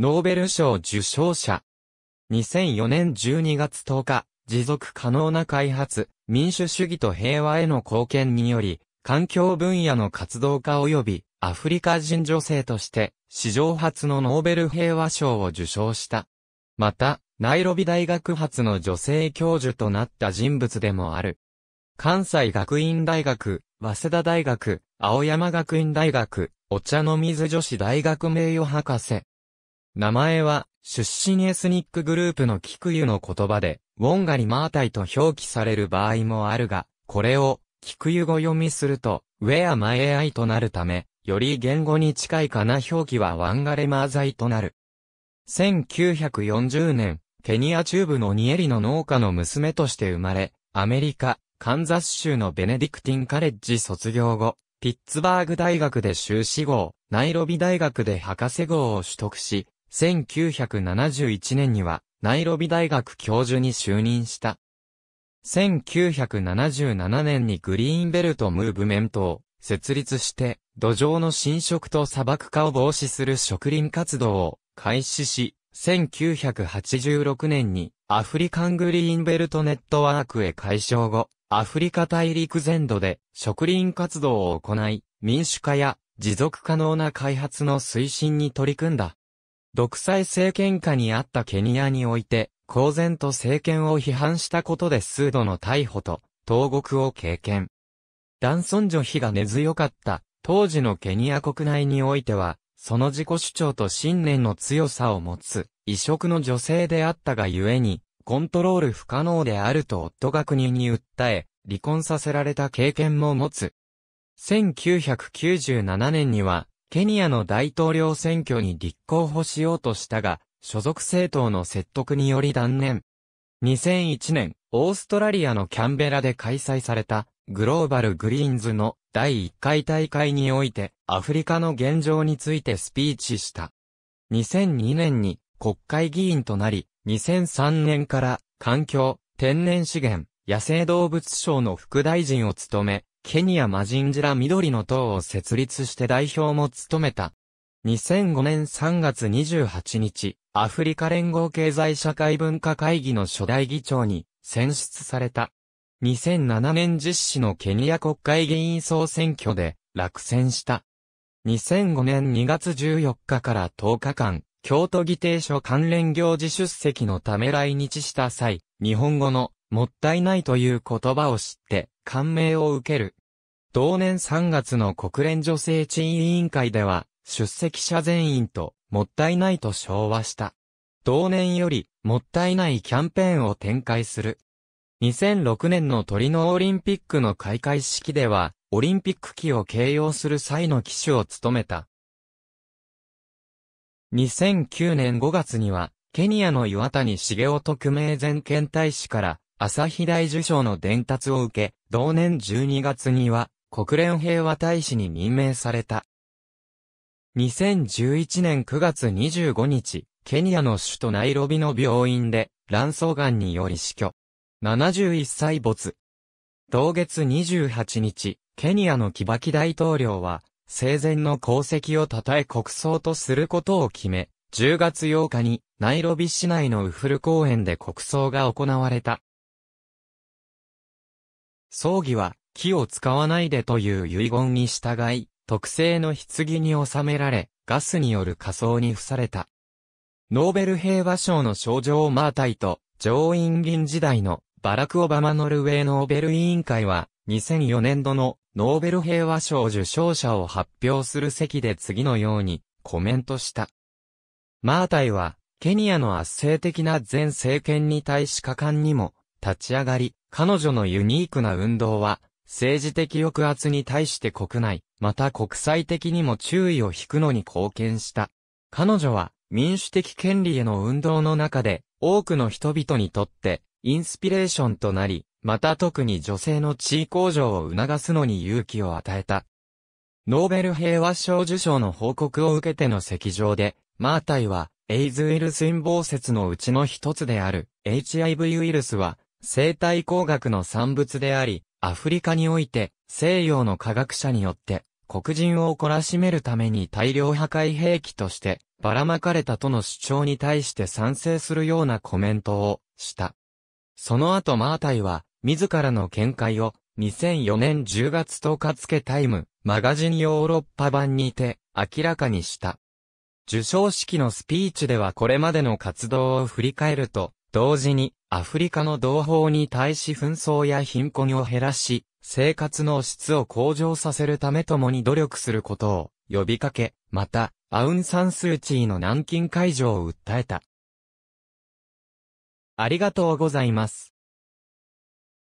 ノーベル賞受賞者。2004年12月10日、持続可能な開発、民主主義と平和への貢献により、環境分野の活動家及びアフリカ人女性として史上初のノーベル平和賞を受賞した。また、ナイロビ大学発の女性教授となった人物でもある。関西学院大学、早稲田大学、青山学院大学、お茶の水女子大学名誉博士、名前は、出身エスニックグループのキクユの言葉で、ウォンガリマータイと表記される場合もあるが、これを、キクユ語読みすると、ウェアマエアイとなるため、より言語に近いかな表記はワンガレマーザイとなる。1940年、ケニア中部のニエリの農家の娘として生まれ、アメリカ、カンザス州のベネディクティンカレッジ卒業後、ピッツバーグ大学で修士号、ナイロビ大学で博士号を取得し、1971年には、ナイロビ大学教授に就任した。1977年にグリーンベルトムーブメントを設立して、土壌の侵食と砂漠化を防止する植林活動を開始し、1986年にアフリカングリーンベルトネットワークへ解消後、アフリカ大陸全土で植林活動を行い、民主化や持続可能な開発の推進に取り組んだ。独裁政権下にあったケニアにおいて、公然と政権を批判したことで数度の逮捕と、投獄を経験。男尊女卑が根強かった、当時のケニア国内においては、その自己主張と信念の強さを持つ、異色の女性であったがゆえに、コントロール不可能であると夫が国に訴え、離婚させられた経験も持つ。1997年には、ケニアの大統領選挙に立候補しようとしたが、所属政党の説得により断念。2001年、オーストラリアのキャンベラで開催された、グローバルグリーンズの第1回大会において、アフリカの現状についてスピーチした。2002年に国会議員となり、2003年から環境、天然資源、野生動物省の副大臣を務め、ケニアマジンジラ緑の党を設立して代表も務めた。2005年3月28日、アフリカ連合経済社会文化会議の初代議長に選出された。2007年実施のケニア国会議員総選挙で落選した。2005年2月14日から10日間、京都議定書関連行事出席のため来日した際、日本語のもったいないという言葉を知って、感銘を受ける。同年3月の国連女性地位委員会では、出席者全員と、もったいないと昭和した。同年より、もったいないキャンペーンを展開する。2006年のトリノオリンピックの開会式では、オリンピック旗を掲揚する際の旗手を務めた。2009年5月には、ケニアの岩谷茂雄特命全権大使から、朝日大受賞の伝達を受け、同年12月には国連平和大使に任命された。2011年9月25日、ケニアの首都ナイロビの病院で卵巣がんにより死去。71歳没。同月28日、ケニアのキバキ大統領は、生前の功績を称え国葬とすることを決め、10月8日にナイロビ市内のウフル公園で国葬が行われた。葬儀は木を使わないでという遺言に従い、特製の棺に収められ、ガスによる火葬に付された。ノーベル平和賞の賞状マータイと、上院議員時代のバラク・オバマノルウェーノーベル委員会は、2004年度のノーベル平和賞受賞者を発表する席で次のようにコメントした。マータイは、ケニアの圧政的な前政権に対し果敢にも、立ち上がり、彼女のユニークな運動は、政治的抑圧に対して国内、また国際的にも注意を引くのに貢献した。彼女は、民主的権利への運動の中で、多くの人々にとって、インスピレーションとなり、また特に女性の地位向上を促すのに勇気を与えた。ノーベル平和賞受賞の報告を受けての席上で、マータイは、エイズウイルス陰謀説のうちの一つである、HIV ウイルスは、生態工学の産物であり、アフリカにおいて西洋の科学者によって黒人を懲らしめるために大量破壊兵器としてばらまかれたとの主張に対して賛成するようなコメントをした。その後マータイは自らの見解を2004年10月10日付タイムマガジンヨーロッパ版にて明らかにした。受賞式のスピーチではこれまでの活動を振り返ると、同時に、アフリカの同胞に対し紛争や貧困を減らし、生活の質を向上させるためともに努力することを呼びかけ、また、アウン・サン・スー・チーの軟禁解除を訴えた。ありがとうございます。